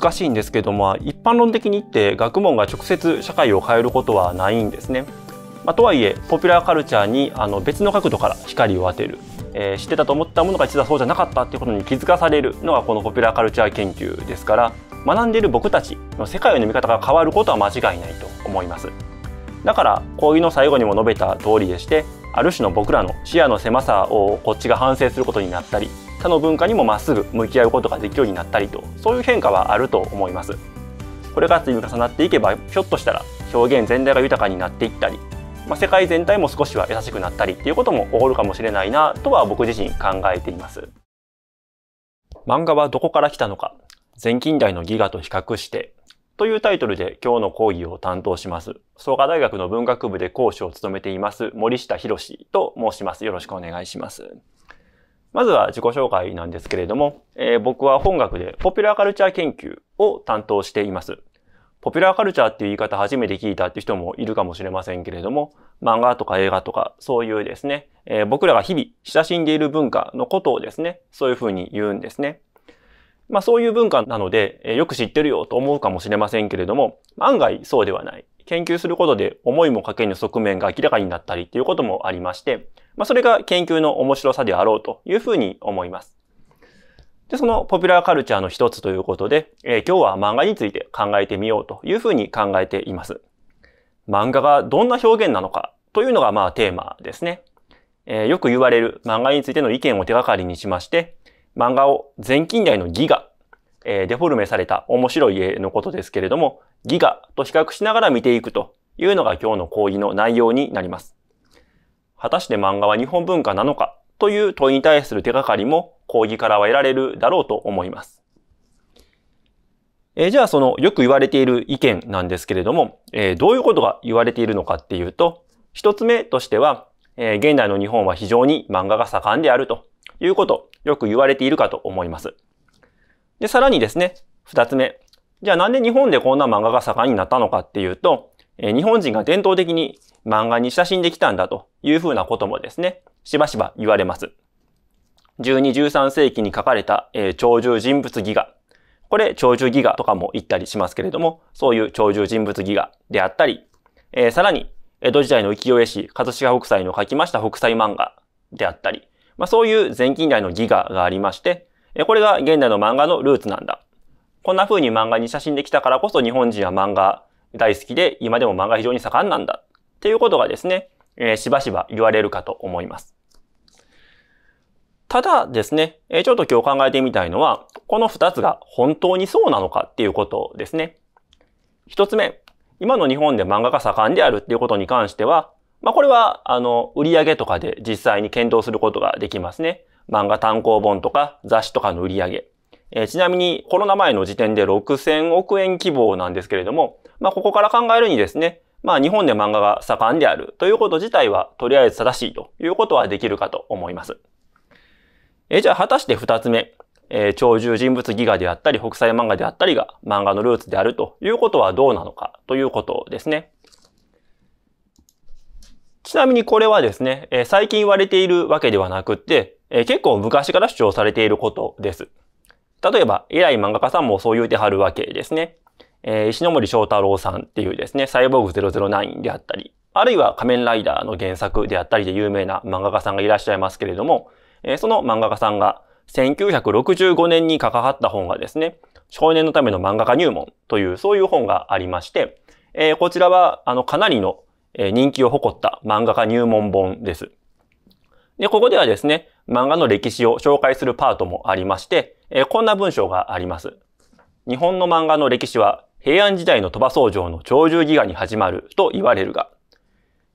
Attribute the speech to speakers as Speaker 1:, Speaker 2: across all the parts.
Speaker 1: 難しいんですけども一般論的に言って学問が直接社会を変えることはないんですね。まあ、とはいえポピュラーカルチャーにあの別の角度から光を当てる、えー、知ってたと思ったものが実はそうじゃなかったっていうことに気づかされるのがこのポピュラーカルチャー研究ですから学んでいる僕たちの世界の見方が変わることは間違いないと思います。だから講義の最後にも述べた通りでしてある種の僕らの視野の狭さをこっちが反省することになったり他の文化にもまっすぐ向き合うことができるようになったりとそういう変化はあると思いますこれが積み重なっていけばひょっとしたら表現全体が豊かになっていったり、まあ、世界全体も少しは優しくなったりっていうことも起こるかもしれないなとは僕自身考えています漫画はどこから来たのか全近代のギガと比較してというタイトルで今日の講義を担当します。創価大学の文学部で講師を務めています森下博と申します。よろしくお願いします。まずは自己紹介なんですけれども、えー、僕は本学でポピュラーカルチャー研究を担当しています。ポピュラーカルチャーっていう言い方初めて聞いたっていう人もいるかもしれませんけれども、漫画とか映画とかそういうですね、えー、僕らが日々親しんでいる文化のことをですね、そういうふうに言うんですね。まあそういう文化なので、えー、よく知ってるよと思うかもしれませんけれども、案外そうではない。研究することで思いもかけぬ側面が明らかになったりということもありまして、まあ、それが研究の面白さであろうというふうに思います。で、そのポピュラーカルチャーの一つということで、えー、今日は漫画について考えてみようというふうに考えています。漫画がどんな表現なのかというのがまあテーマですね。えー、よく言われる漫画についての意見を手がかりにしまして、漫画を全近代のギガ、えー、デフォルメされた面白い絵のことですけれども、ギガと比較しながら見ていくというのが今日の講義の内容になります。果たして漫画は日本文化なのかという問いに対する手がかりも講義からは得られるだろうと思います。えじゃあそのよく言われている意見なんですけれども、えどういうことが言われているのかっていうと、一つ目としては、え現代の日本は非常に漫画が盛んであるということ、よく言われているかと思います。で、さらにですね、二つ目、じゃあなんで日本でこんな漫画が盛んになったのかっていうと、え日本人が伝統的に漫画に親しんできたんだというふうなこともですね、しばしば言われます。12、13世紀に書かれた、えー、鳥獣人物ギガ。これ、鳥獣ギガとかも言ったりしますけれども、そういう鳥獣人物ギガであったり、えー、さらに、江戸時代の浮世絵師、葛飾北斎の書きました北斎漫画であったり、まあ、そういう前近代のギガがありまして、これが現代の漫画のルーツなんだこんな風に漫画に写真できたからこそ日本人は漫画大好きで、今でも漫画非常に盛んなんだ。っていうことがですね、えー、しばしば言われるかと思います。ただですね、えー、ちょっと今日考えてみたいのは、この二つが本当にそうなのかっていうことですね。一つ目、今の日本で漫画が盛んであるっていうことに関しては、まあこれは、あの、売り上げとかで実際に検討することができますね。漫画単行本とか雑誌とかの売り上げ。えー、ちなみにコロナ前の時点で6000億円規模なんですけれども、まあ、ここから考えるにですね、まあ、日本で漫画が盛んであるということ自体はとりあえず正しいということはできるかと思います。えー、じゃあ果たして2つ目、えー、鳥獣人物ギガであったり北斎漫画であったりが漫画のルーツであるということはどうなのかということですね。ちなみにこれはですね、えー、最近言われているわけではなくって、えー、結構昔から主張されていることです。例えば、偉い漫画家さんもそう言うてはるわけですね。えー、石森章太郎さんっていうですね、サイボーグ009であったり、あるいは仮面ライダーの原作であったりで有名な漫画家さんがいらっしゃいますけれども、えー、その漫画家さんが1965年に関わった本がですね、少年のための漫画家入門というそういう本がありまして、えー、こちらはあのかなりの人気を誇った漫画家入門本です。で、ここではですね、漫画の歴史を紹介するパートもありまして、えー、こんな文章があります。日本の漫画の歴史は平安時代の鳥羽僧正の鳥獣戯画に始まると言われるが、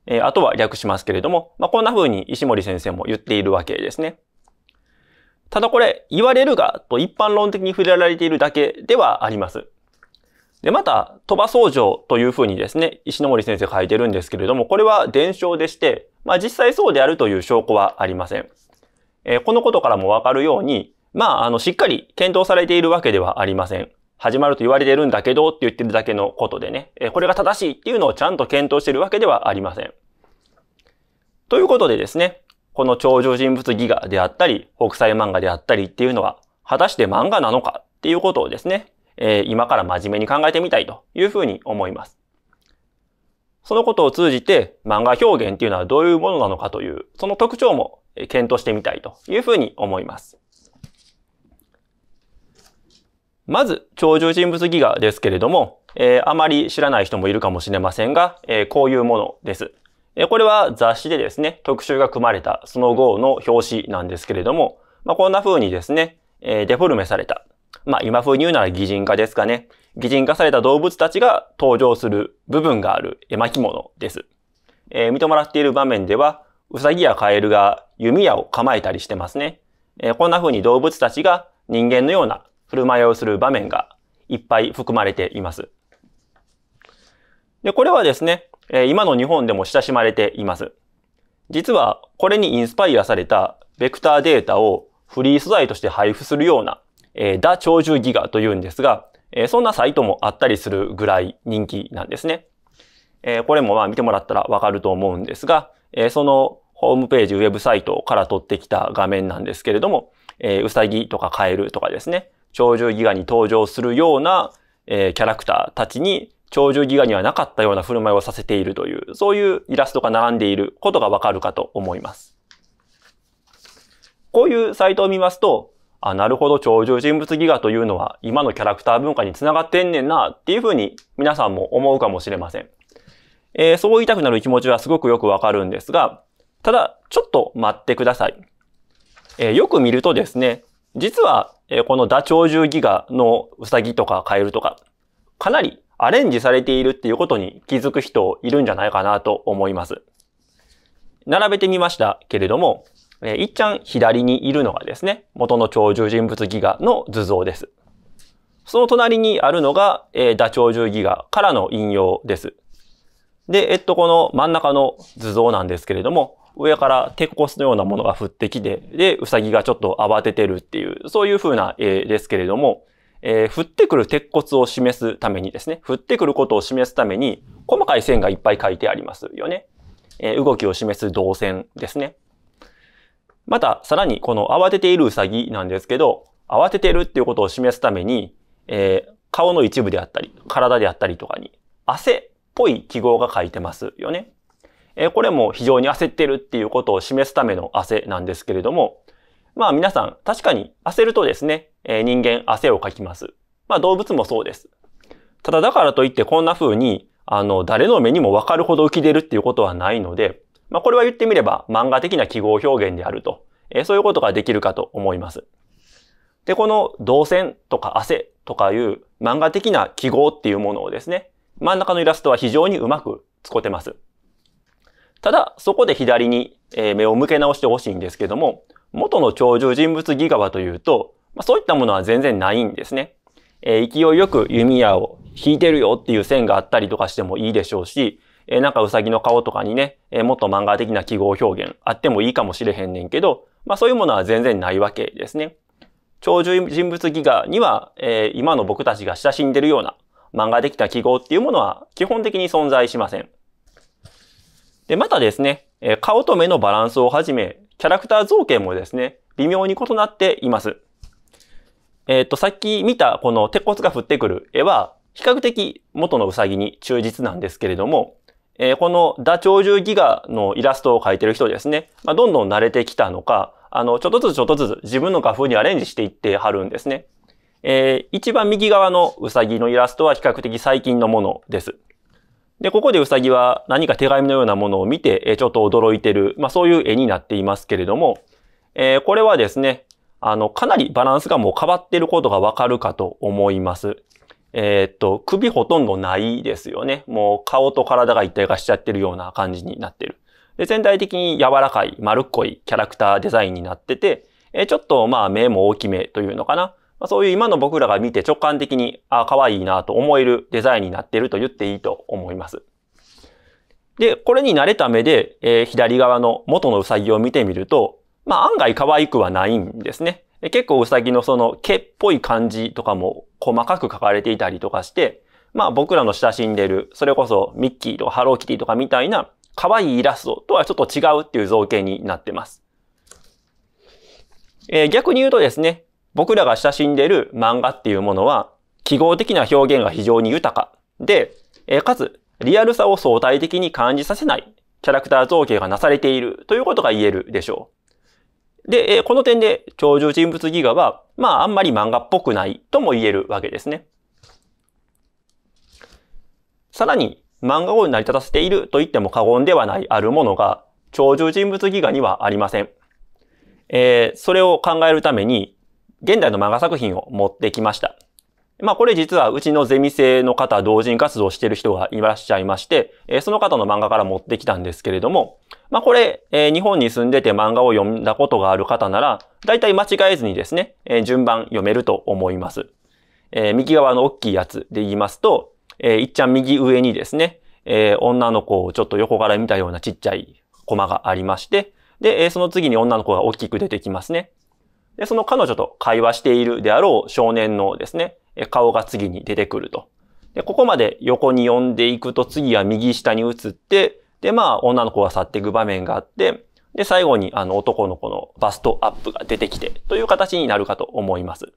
Speaker 1: えー、あとは略しますけれども、まあ、こんな風に石森先生も言っているわけですね。ただこれ、言われるがと一般論的に触れられているだけではあります。で、また、鳥羽僧正という風にですね、石森先生書いてるんですけれども、これは伝承でして、まあ実際そうであるという証拠はありません。えー、このことからもわかるように、まあ、あの、しっかり検討されているわけではありません。始まると言われてるんだけどって言ってるだけのことでね、これが正しいっていうのをちゃんと検討してるわけではありません。ということでですね、この超常人物ギガであったり、北斎漫画であったりっていうのは、果たして漫画なのかっていうことをですね、えー、今から真面目に考えてみたいというふうに思います。そのことを通じて漫画表現っていうのはどういうものなのかという、その特徴も検討してみたいというふうに思います。まず、超重人物ギガですけれども、えー、あまり知らない人もいるかもしれませんが、えー、こういうものです。えー、これは雑誌でですね、特集が組まれたその後の表紙なんですけれども、まあ、こんな風にですね、えー、デフォルメされた。まあ、今風に言うなら擬人化ですかね。擬人化された動物たちが登場する部分がある絵巻物です。えー、見てもらっている場面では、ウサギやカエルが弓矢を構えたりしてますね。えー、こんな風に動物たちが人間のようなる舞いする場面がいっぱい含まれています。で、これはですね、え今の日本でも親しまれています。実はこれにインスパイアされたベクターデータをフリー素材として配布するような、えー、ダ長寿ギガというんですが、えー、そんなサイトもあったりするぐらい人気なんですね。えー、これもまあ見てもらったらわかると思うんですが、えー、そのホームページ、ウェブサイトから取ってきた画面なんですけれども、えー、うさぎとかカエルとかですね、鳥獣戯画に登場するような、えー、キャラクターたちに、鳥獣戯画にはなかったような振る舞いをさせているという、そういうイラストが並んでいることがわかるかと思います。こういうサイトを見ますと、あ、なるほど、鳥獣人物戯画というのは今のキャラクター文化につながってんねんなっていうふうに皆さんも思うかもしれません。えー、そう言いたくなる気持ちはすごくよくわかるんですが、ただ、ちょっと待ってください。えー、よく見るとですね、実は、このダチョウ1ギガのウサギとかカエルとか、かなりアレンジされているっていうことに気づく人いるんじゃないかなと思います。並べてみましたけれども、いっちゃん左にいるのがですね、元の鳥獣人物ギガの図像です。その隣にあるのが、えー、ダチョウ1ギガからの引用です。で、えっと、この真ん中の図像なんですけれども、上から鉄骨のようなものが降ってきて、で、ウサギがちょっと慌ててるっていう、そういう風な絵ですけれども、えー、降ってくる鉄骨を示すためにですね、降ってくることを示すために、細かい線がいっぱい書いてありますよね。えー、動きを示す動線ですね。また、さらにこの慌てているウサギなんですけど、慌ててるっていうことを示すために、えー、顔の一部であったり、体であったりとかに、汗っぽい記号が書いてますよね。えこれも非常に焦ってるっていうことを示すための汗なんですけれども、まあ皆さん、確かに焦るとですね、え人間汗をかきます。まあ動物もそうです。ただだからといってこんな風に、あの、誰の目にもわかるほど浮き出るっていうことはないので、まあこれは言ってみれば漫画的な記号表現であると、えそういうことができるかと思います。で、この動線とか汗とかいう漫画的な記号っていうものをですね、真ん中のイラストは非常にうまく使ってます。ただ、そこで左に目を向け直してほしいんですけども、元の超重人物ギガバというと、まあ、そういったものは全然ないんですね。えー、勢いよく弓矢を引いてるよっていう線があったりとかしてもいいでしょうし、えー、なんかウサギの顔とかにね、えー、もっと漫画的な記号表現あってもいいかもしれへんねんけど、まあそういうものは全然ないわけですね。超重人物ギガには、えー、今の僕たちが親しんでるような漫画的な記号っていうものは基本的に存在しません。で、またですね、顔と目のバランスをはじめ、キャラクター造形もですね、微妙に異なっています。えっ、ー、と、さっき見たこの鉄骨が降ってくる絵は、比較的元のウサギに忠実なんですけれども、えー、このダチョウ獣ギガのイラストを描いてる人ですね、まあ、どんどん慣れてきたのか、あの、ちょっとずつちょっとずつ自分の画風にアレンジしていってはるんですね。えー、一番右側のウサギのイラストは比較的最近のものです。で、ここでウサギは何か手紙のようなものを見て、えちょっと驚いてる、まあそういう絵になっていますけれども、えー、これはですね、あの、かなりバランスがもう変わってることがわかるかと思います。えー、っと、首ほとんどないですよね。もう顔と体が一体化しちゃってるような感じになってる。で、全体的に柔らかい、丸っこいキャラクターデザインになってて、えー、ちょっとまあ目も大きめというのかな。まあ、そういう今の僕らが見て直感的に、あ、可愛いなと思えるデザインになっていると言っていいと思います。で、これに慣れた目で、えー、左側の元のうさぎを見てみると、まあ案外可愛くはないんですね。結構うさぎのその毛っぽい感じとかも細かく書かれていたりとかして、まあ僕らの親しんでる、それこそミッキーとかハローキティとかみたいな可愛いイラストとはちょっと違うっていう造形になってます。えー、逆に言うとですね、僕らが親しんでいる漫画っていうものは、記号的な表現が非常に豊かで、えかつ、リアルさを相対的に感じさせないキャラクター造形がなされているということが言えるでしょう。で、えこの点で、超重人物ギガは、まあ、あんまり漫画っぽくないとも言えるわけですね。さらに、漫画を成り立たせていると言っても過言ではないあるものが、超重人物ギガにはありません。えー、それを考えるために、現代の漫画作品を持ってきました。まあこれ実はうちのゼミ生の方同人活動してる人がいらっしゃいまして、えその方の漫画から持ってきたんですけれども、まあこれ、え日本に住んでて漫画を読んだことがある方なら、だいたい間違えずにですね、え順番読めると思います。え右側の大きいやつで言いますと、えいっちゃん右上にですね、え女の子をちょっと横から見たようなちっちゃいコマがありまして、で、その次に女の子が大きく出てきますね。で、その彼女と会話しているであろう少年のですね、顔が次に出てくると。で、ここまで横に読んでいくと次は右下に移って、で、まあ、女の子が去っていく場面があって、で、最後にあの男の子のバストアップが出てきてという形になるかと思います。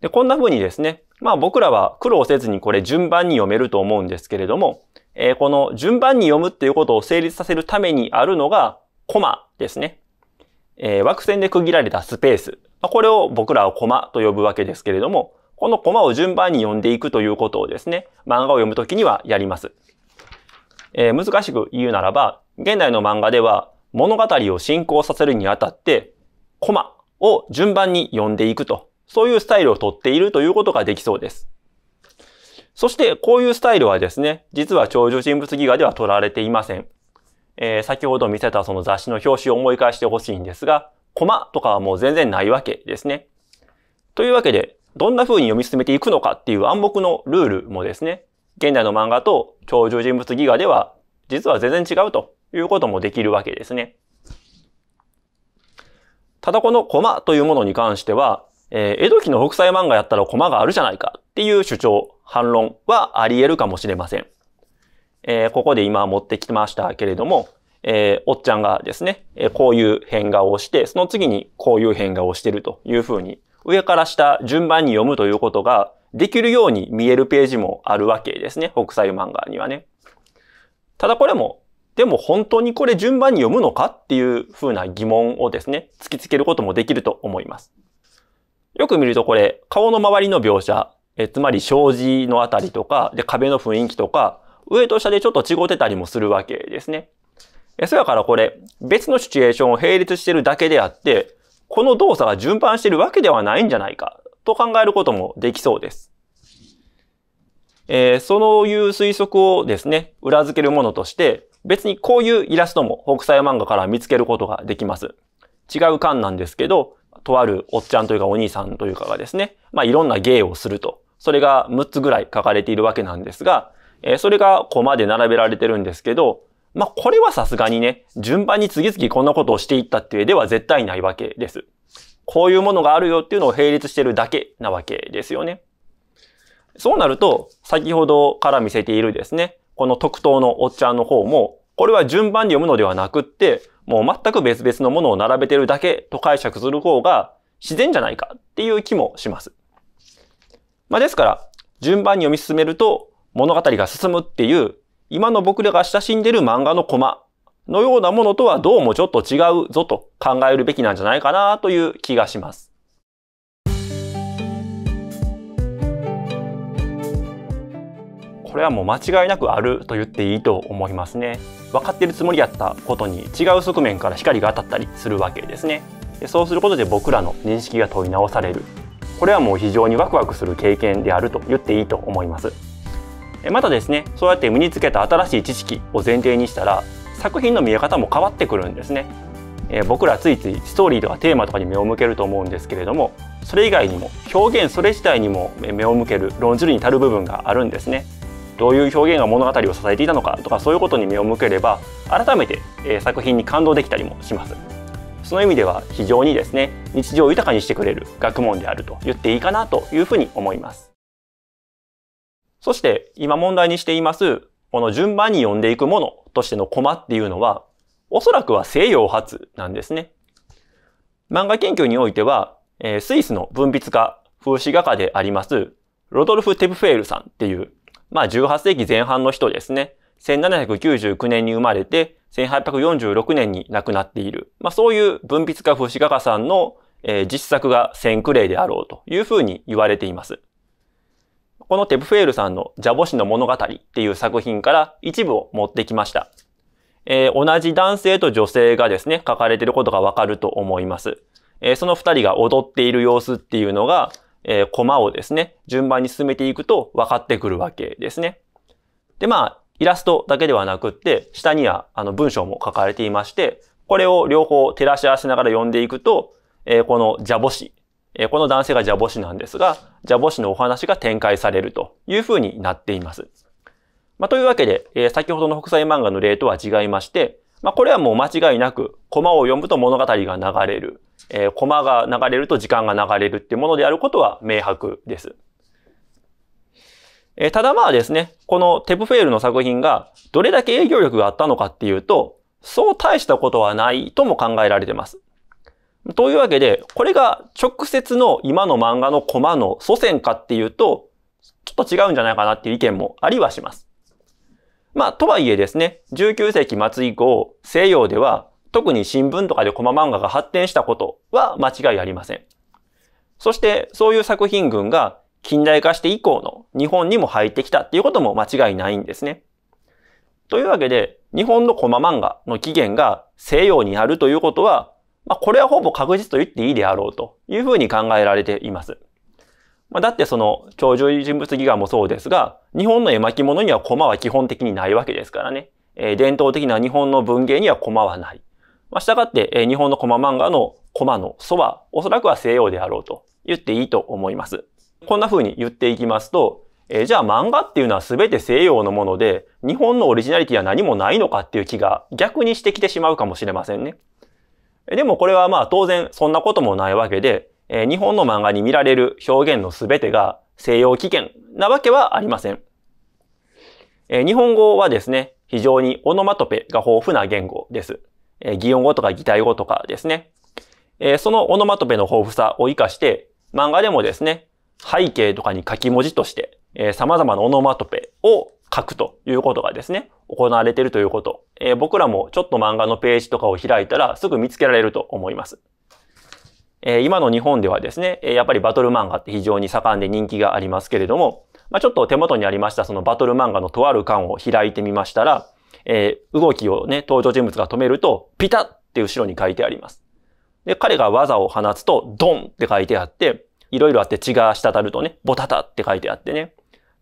Speaker 1: で、こんな風にですね、まあ僕らは苦労せずにこれ順番に読めると思うんですけれども、えー、この順番に読むっていうことを成立させるためにあるのがコマですね。えー、枠線で区切られたスペース。まこれを僕らはコマと呼ぶわけですけれども、このコマを順番に読んでいくということをですね、漫画を読むときにはやります。えー、難しく言うならば、現代の漫画では物語を進行させるにあたって、コマを順番に読んでいくと、そういうスタイルをとっているということができそうです。そして、こういうスタイルはですね、実は超寿人物ギガでは取られていません。えー、先ほど見せたその雑誌の表紙を思い返してほしいんですが、コマとかはもう全然ないわけですね。というわけで、どんな風に読み進めていくのかっていう暗黙のルールもですね、現代の漫画と超場人物ギガでは、実は全然違うということもできるわけですね。ただこのコマというものに関しては、えー、江戸期の北斎漫画やったらコマがあるじゃないかっていう主張、反論はあり得るかもしれません。えー、ここで今持ってきましたけれども、えー、おっちゃんがですね、えー、こういう変顔をして、その次にこういう変顔をしてるというふうに、上から下順番に読むということができるように見えるページもあるわけですね。北斎漫画にはね。ただこれも、でも本当にこれ順番に読むのかっていうふうな疑問をですね、突きつけることもできると思います。よく見るとこれ、顔の周りの描写、えつまり障子のあたりとか、で、壁の雰囲気とか、上と下でちょっと違ってたりもするわけですね。そやからこれ、別のシチュエーションを並列してるだけであって、この動作が順番してるわけではないんじゃないかと考えることもできそうです。えー、そういう推測をですね、裏付けるものとして、別にこういうイラストも北斎漫画から見つけることができます。違う感なんですけど、とあるおっちゃんというかお兄さんというかがですね、まあいろんな芸をすると。それが6つぐらい書かれているわけなんですが、えー、それがこマまで並べられてるんですけど、まあ、これはさすがにね、順番に次々こんなことをしていったっていう絵では絶対ないわけです。こういうものがあるよっていうのを並列してるだけなわけですよね。そうなると、先ほどから見せているですね、この特等のおっちゃんの方も、これは順番に読むのではなくって、もう全く別々のものを並べてるだけと解釈する方が自然じゃないかっていう気もします。まあ、ですから、順番に読み進めると、物語が進むっていう、今の僕らが親しんでる漫画のコマのようなものとはどうもちょっと違うぞと考えるべきなんじゃないかなという気がします。これはもう間違いなくあると言っていいと思いますね。分かっているつもりやったことに違う側面から光が当たったりするわけですね。でそうすることで僕らの認識が問い直される。これはもう非常にワクワクする経験であると言っていいと思います。またですねそうやって身につけた新しい知識を前提にしたら作品の見え方も変わってくるんですね、え僕らついついストーリーとかテーマとかに目を向けると思うんですけれどもそれ以外にも表現それ自体にも目を向ける論じるに足る部分があるんですねどういう表現が物語を支えていたのかとかそういうことに目を向ければ改めて、え作品に感動できたりもしますその意味では非常にですね日常を豊かにしてくれる学問であると言っていいかなというふうに思いますそして今問題にしています、この順番に読んでいくものとしてのコマっていうのは、おそらくは西洋発なんですね。漫画研究においては、えー、スイスの文筆家、風刺画家であります、ロドルフ・テブフェールさんっていう、まあ18世紀前半の人ですね。1799年に生まれて、1846年に亡くなっている。まあそういう文筆家、風刺画家さんの、えー、実作がセンクレイであろうというふうに言われています。このテプフェールさんのジャボ氏の物語っていう作品から一部を持ってきました。えー、同じ男性と女性がですね、書かれていることがわかると思います。えー、その二人が踊っている様子っていうのが、えー、コマをですね、順番に進めていくと分かってくるわけですね。で、まあ、イラストだけではなくって、下にはあの文章も書かれていまして、これを両方照らし合わせながら読んでいくと、えー、このジャボ氏、えー、この男性がジャボ氏なんですが、ジャボ氏のお話が展開されるというふうになっています。まあ、というわけで、えー、先ほどの北斎漫画の例とは違いまして、まあ、これはもう間違いなく、コマを読むと物語が流れる。えー、コマが流れると時間が流れるっていうものであることは明白です。えー、ただまあですね、このテプフェールの作品がどれだけ営業力があったのかっていうと、そう大したことはないとも考えられてます。というわけで、これが直接の今の漫画のコマの祖先かっていうと、ちょっと違うんじゃないかなっていう意見もありはします。まあ、とはいえですね、19世紀末以降、西洋では特に新聞とかでコマ漫画が発展したことは間違いありません。そして、そういう作品群が近代化して以降の日本にも入ってきたっていうことも間違いないんですね。というわけで、日本のコマ漫画の起源が西洋にあるということはまあ、これはほぼ確実と言っていいであろうというふうに考えられています。まあ、だってその、超獣人物ギガもそうですが、日本の絵巻物には駒は基本的にないわけですからね。えー、伝統的な日本の文芸には駒はない。まあ、したがって、え日本の駒漫画の駒の祖は、おそらくは西洋であろうと言っていいと思います。こんな風に言っていきますと、えー、じゃあ漫画っていうのは全て西洋のもので、日本のオリジナリティは何もないのかっていう気が逆にしてきてしまうかもしれませんね。でもこれはまあ当然そんなこともないわけで、え日本の漫画に見られる表現のすべてが西洋危険なわけはありません。え日本語はですね、非常にオノマトペが豊富な言語です。え擬音語とか擬態語とかですね。えそのオノマトペの豊富さを活かして、漫画でもですね、背景とかに書き文字として、え様々なオノマトペを書くということがですね、行われているということ、えー、僕らもちょっと漫画のページとかを開いたらすぐ見つけられると思います。えー、今の日本ではですね、やっぱりバトル漫画って非常に盛んで人気がありますけれども、まあ、ちょっと手元にありましたそのバトル漫画のとある巻を開いてみましたら、えー、動きをね、登場人物が止めると、ピタって後ろに書いてあります。で、彼が技を放つと、ドンって書いてあって、いろいろあって血が滴るとね、ボタタって書いてあってね。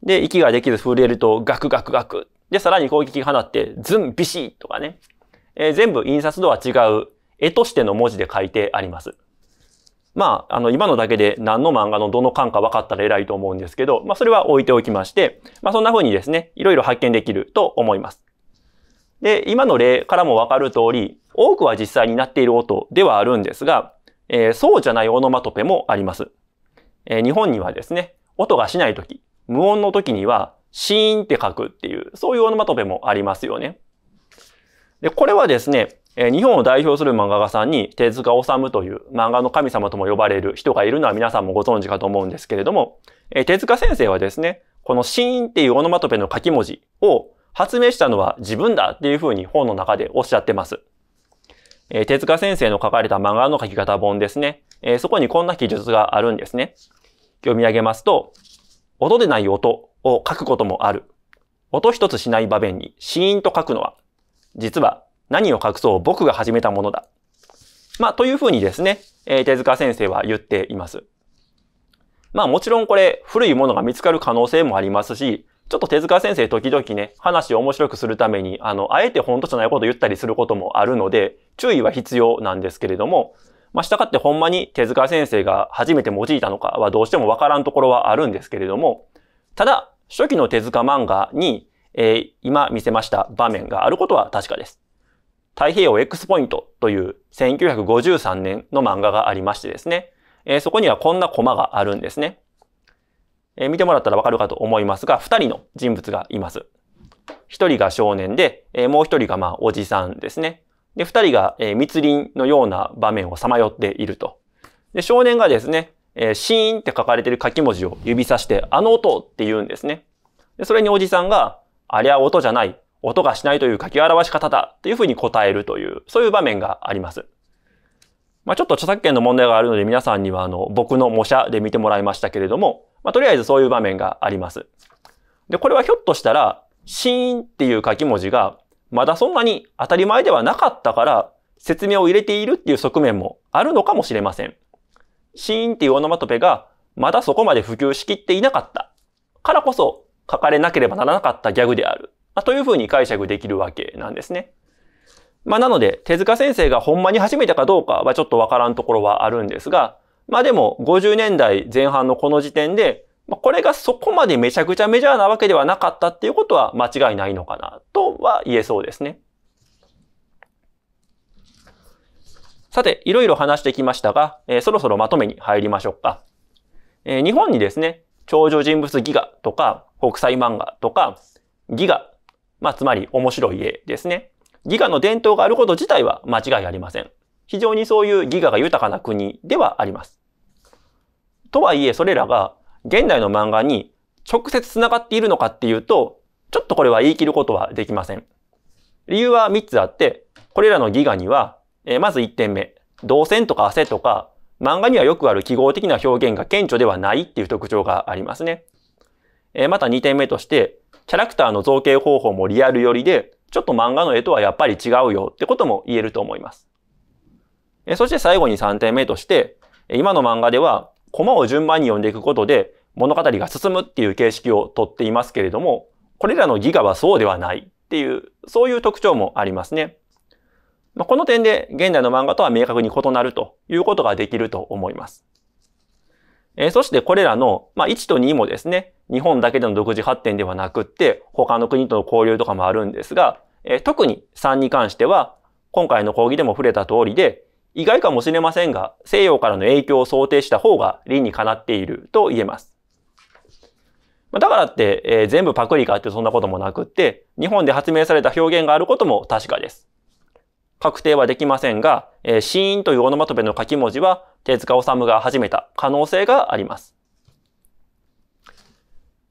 Speaker 1: で、息ができず震えるとガクガクガク。で、さらに攻撃放ってズンビシーとかね。えー、全部印刷度は違う絵としての文字で書いてあります。まあ、あの、今のだけで何の漫画のどの感か分かったら偉いと思うんですけど、まあ、それは置いておきまして、まあ、そんな風にですね、いろいろ発見できると思います。で、今の例からも分かる通り、多くは実際になっている音ではあるんですが、えー、そうじゃないオノマトペもあります。えー、日本にはですね、音がしないとき、無音の時には、シーンって書くっていう、そういうオノマトペもありますよね。で、これはですね、日本を代表する漫画家さんに手塚治虫という漫画の神様とも呼ばれる人がいるのは皆さんもご存知かと思うんですけれども、手塚先生はですね、このシーンっていうオノマトペの書き文字を発明したのは自分だっていうふうに本の中でおっしゃってます。え手塚先生の書かれた漫画の書き方本ですね。えそこにこんな記述があるんですね。読み上げますと、音でない音を書くこともある。音一つしない場面にシーンと書くのは、実は何を隠そう僕が始めたものだ。まあ、というふうにですね、えー、手塚先生は言っています。まあもちろんこれ古いものが見つかる可能性もありますし、ちょっと手塚先生時々ね、話を面白くするために、あの、あえて本当じゃないこと言ったりすることもあるので、注意は必要なんですけれども、まあ、したがってほんまに手塚先生が初めて用いたのかはどうしてもわからんところはあるんですけれども、ただ、初期の手塚漫画に、えー、今見せました場面があることは確かです。太平洋 X ポイントという1953年の漫画がありましてですね、えー、そこにはこんなコマがあるんですね。えー、見てもらったらわかるかと思いますが、二人の人物がいます。一人が少年で、えもう一人がまあおじさんですね。で、二人が、えー、密林のような場面をさまよっていると。で、少年がですね、えー、シーンって書かれてる書き文字を指さして、あの音って言うんですね。で、それにおじさんが、あれは音じゃない、音がしないという書き表し方だっていうふうに答えるという、そういう場面があります。まあ、ちょっと著作権の問題があるので皆さんにはあの僕の模写で見てもらいましたけれども、まあ、とりあえずそういう場面があります。で、これはひょっとしたら、シーンっていう書き文字がまだそんなに当たり前ではなかったから、説明を入れているっていう側面もあるのかもしれません。シーンっていうオノマトペが、まだそこまで普及しきっていなかった。からこそ、書かれなければならなかったギャグである。というふうに解釈できるわけなんですね。まあなので、手塚先生がほんまに始めたかどうかはちょっとわからんところはあるんですが、まあでも50年代前半のこの時点でまあ、これがそこまでめちゃくちゃメジャーなわけではなかったっていうことは間違いないのかなとは言えそうですね。さて、いろいろ話してきましたが、えー、そろそろまとめに入りましょうか。えー、日本にですね、長寿人物ギガとか、国際漫画とか、ギガ、まあ、つまり面白い絵ですね。ギガの伝統があること自体は間違いありません。非常にそういうギガが豊かな国ではあります。とはいえ、それらが現代の漫画に直接繋がっているのかっていうと、ちょっとこれは言い切ることはできません。理由は3つあって、これらのギガには、えー、まず1点目、動線とか汗とか、漫画にはよくある記号的な表現が顕著ではないっていう特徴がありますね。えー、また2点目として、キャラクターの造形方法もリアル寄りで、ちょっと漫画の絵とはやっぱり違うよってことも言えると思います。えー、そして最後に3点目として、今の漫画では、コマを順番に読んでいくことで、物語が進むっていう形式をとっていますけれども、これらのギガはそうではないっていう、そういう特徴もありますね。まこの点で現代の漫画とは明確に異なるということができると思います。えー、そしてこれらの、まあ、1と2もですね、日本だけでの独自発展ではなくって、他の国との交流とかもあるんですが、えー、特に3に関しては、今回の講義でも触れた通りで、意外かもしれませんが、西洋からの影響を想定した方が理にかなっていると言えます。だからって、えー、全部パクリかってそんなこともなくって、日本で発明された表現があることも確かです。確定はできませんが、えー、シーンというオノマトペの書き文字は手塚治虫が始めた可能性があります。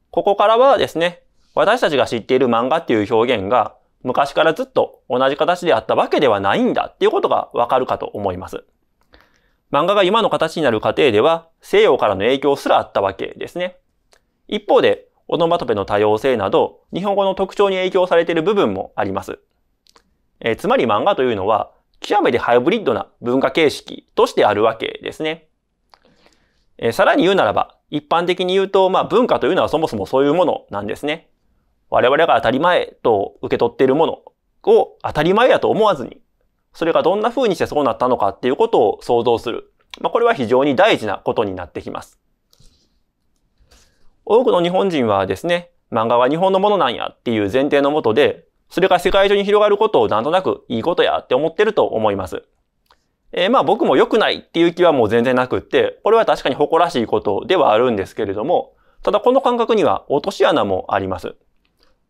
Speaker 1: ここからはですね、私たちが知っている漫画っていう表現が昔からずっと同じ形であったわけではないんだっていうことがわかるかと思います。漫画が今の形になる過程では西洋からの影響すらあったわけですね。一方で、オノマトペの多様性など、日本語の特徴に影響されている部分もあります。えー、つまり漫画というのは、極めてハイブリッドな文化形式としてあるわけですね。えー、さらに言うならば、一般的に言うと、まあ文化というのはそもそもそういうものなんですね。我々が当たり前と受け取っているものを当たり前やと思わずに、それがどんな風にしてそうなったのかっていうことを想像する。まあこれは非常に大事なことになってきます。多くの日本人はですね、漫画は日本のものなんやっていう前提のもとで、それが世界中に広がることをなんとなくいいことやって思ってると思います。えー、まあ僕も良くないっていう気はもう全然なくって、これは確かに誇らしいことではあるんですけれども、ただこの感覚には落とし穴もあります。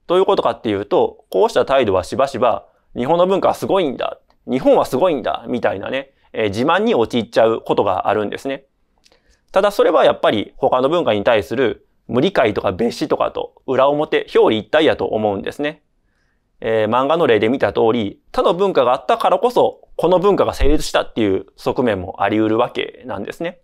Speaker 1: どういうことかっていうと、こうした態度はしばしば、日本の文化はすごいんだ、日本はすごいんだ、みたいなね、えー、自慢に陥っちゃうことがあるんですね。ただそれはやっぱり他の文化に対する無理解とか別視とかと裏表、表裏一体やと思うんですね。えー、漫画の例で見た通り、他の文化があったからこそ、この文化が成立したっていう側面もあり得るわけなんですね。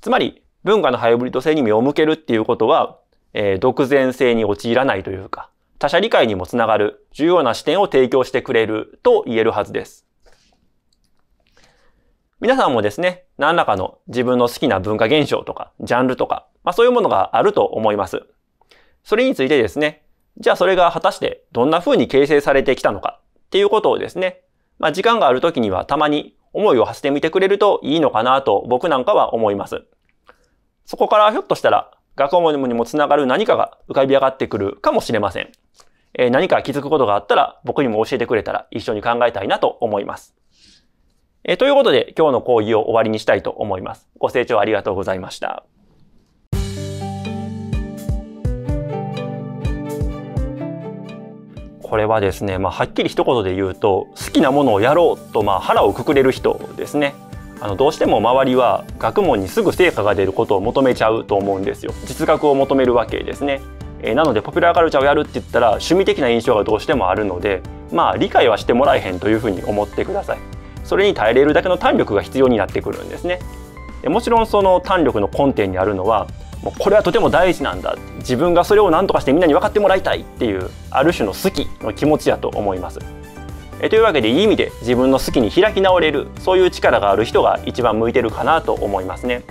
Speaker 1: つまり、文化のハイブリッド性に目を向けるっていうことは、えー、独善性に陥らないというか、他者理解にもつながる重要な視点を提供してくれると言えるはずです。皆さんもですね、何らかの自分の好きな文化現象とか、ジャンルとか、まあ、そういうものがあると思います。それについてですね、じゃあそれが果たしてどんな風に形成されてきたのかっていうことをですね、まあ、時間がある時にはたまに思いを馳せてみてくれるといいのかなと僕なんかは思います。そこからひょっとしたら学問にもつながる何かが浮かび上がってくるかもしれません。えー、何か気づくことがあったら僕にも教えてくれたら一緒に考えたいなと思います。えー、ということで今日の講義を終わりにしたいと思います。ご清聴ありがとうございました。これはですね、まあ、はっきり一言で言うと好きなものをやろうとまあ腹をくくれる人ですねあのどうしても周りは学問にすぐ成果が出ることを求めちゃうと思うんですよ実学を求めるわけですね、えー、なのでポピュラーカルチャーをやるって言ったら趣味的な印象がどうしてもあるのでまあ理解はしてもらえへんというふうに思ってくださいそれに耐えれるだけの胆力が必要になってくるんですねもちろんその胆力の根底にあるのはもうこれはとても大事なんだ自分がそれを何とかしてみんなに分かってもらいたいっていうある種の好きの気持ちやと思います。えというわけでいい意味で自分の好きに開き直れるそういう力がある人が一番向いてるかなと思いますね。